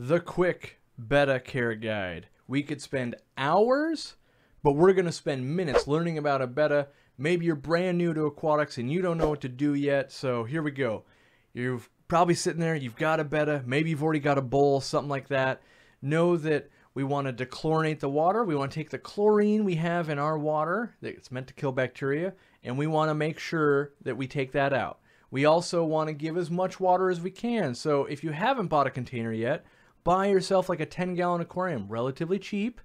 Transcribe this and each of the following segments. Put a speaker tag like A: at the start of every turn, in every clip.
A: the quick beta care guide. We could spend hours, but we're going to spend minutes learning about a beta. Maybe you're brand new to aquatics and you don't know what to do yet. So here we go. you have probably sitting there, you've got a betta, maybe you've already got a bowl, something like that. Know that we want to dechlorinate the water. We want to take the chlorine we have in our water that's meant to kill bacteria, and we want to make sure that we take that out. We also want to give as much water as we can. So if you haven't bought a container yet, buy yourself like a 10 gallon aquarium, relatively cheap,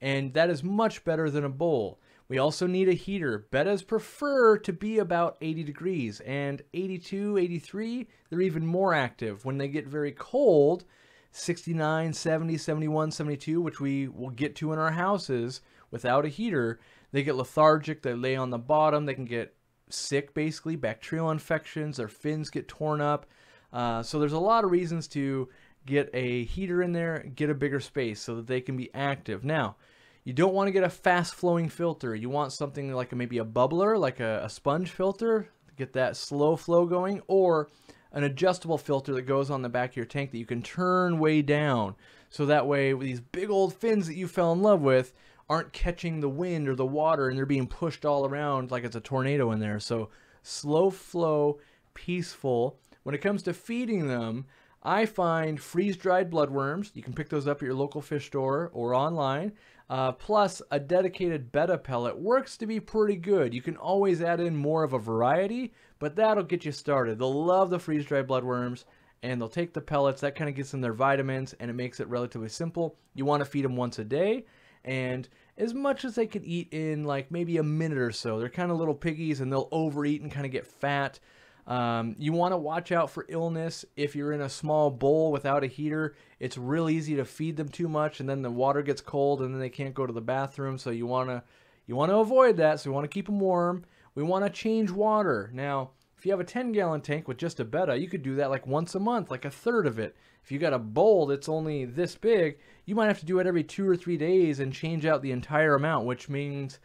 A: and that is much better than a bowl. We also need a heater. Bettas prefer to be about 80 degrees, and 82, 83, they're even more active. When they get very cold, 69, 70, 71, 72, which we will get to in our houses without a heater, they get lethargic, they lay on the bottom, they can get sick basically, bacterial infections, their fins get torn up. Uh, so there's a lot of reasons to get a heater in there, get a bigger space so that they can be active. Now, you don't want to get a fast flowing filter. You want something like a, maybe a bubbler, like a, a sponge filter, get that slow flow going, or an adjustable filter that goes on the back of your tank that you can turn way down. So that way these big old fins that you fell in love with aren't catching the wind or the water and they're being pushed all around like it's a tornado in there. So slow flow, peaceful. When it comes to feeding them, I find freeze-dried bloodworms. You can pick those up at your local fish store or online. Uh, plus, a dedicated betta pellet works to be pretty good. You can always add in more of a variety, but that'll get you started. They'll love the freeze-dried bloodworms, and they'll take the pellets. That kind of gets them their vitamins, and it makes it relatively simple. You want to feed them once a day, and as much as they can eat in like maybe a minute or so. They're kind of little piggies, and they'll overeat and kind of get fat. Um, you want to watch out for illness. If you're in a small bowl without a heater, it's real easy to feed them too much, and then the water gets cold, and then they can't go to the bathroom. So you want to you want to avoid that. So you want to keep them warm. We want to change water. Now, if you have a 10 gallon tank with just a betta, you could do that like once a month, like a third of it. If you got a bowl that's only this big, you might have to do it every two or three days and change out the entire amount, which means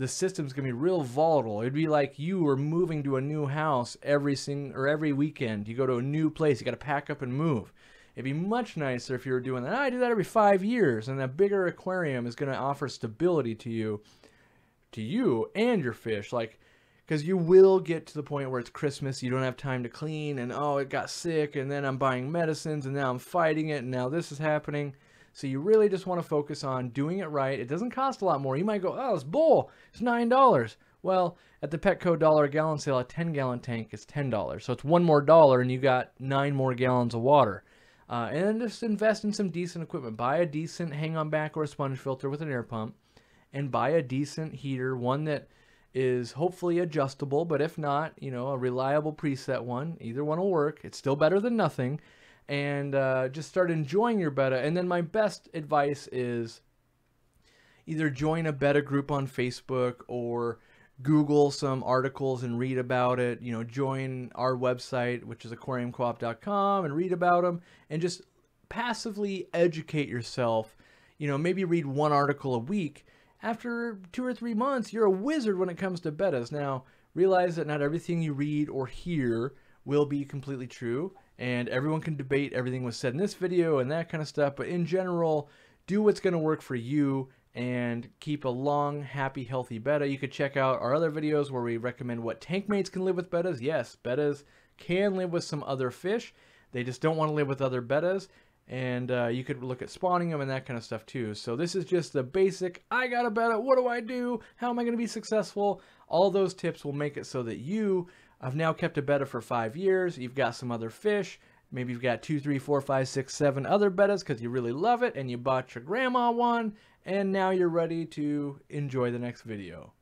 A: the system's gonna be real volatile. It'd be like you were moving to a new house every sing or every weekend. You go to a new place, you gotta pack up and move. It'd be much nicer if you were doing that. I do that every five years, and a bigger aquarium is gonna offer stability to you, to you and your fish. Like, because you will get to the point where it's Christmas, you don't have time to clean, and oh, it got sick, and then I'm buying medicines, and now I'm fighting it, and now this is happening. So you really just want to focus on doing it right. It doesn't cost a lot more. You might go, oh, it's bull. It's $9. Well, at the Petco dollar a gallon sale, a 10 gallon tank is $10. So it's one more dollar and you got nine more gallons of water. Uh, and then just invest in some decent equipment. Buy a decent hang on back or a sponge filter with an air pump and buy a decent heater, one that is hopefully adjustable, but if not, you know, a reliable preset one. Either one will work. It's still better than nothing and uh, just start enjoying your beta. And then my best advice is either join a beta group on Facebook or Google some articles and read about it. You know, join our website, which is aquariumcoop.com, and read about them and just passively educate yourself. You know, maybe read one article a week. After two or three months, you're a wizard when it comes to betas. Now, realize that not everything you read or hear will be completely true and everyone can debate everything was said in this video and that kind of stuff, but in general, do what's going to work for you and keep a long, happy, healthy betta. You could check out our other videos where we recommend what tank mates can live with bettas. Yes, bettas can live with some other fish. They just don't want to live with other bettas. And uh, you could look at spawning them and that kind of stuff too. So this is just the basic, I got a betta, what do I do? How am I going to be successful? All those tips will make it so that you I've now kept a betta for five years. You've got some other fish. Maybe you've got two, three, four, five, six, seven other bettas because you really love it and you bought your grandma one and now you're ready to enjoy the next video.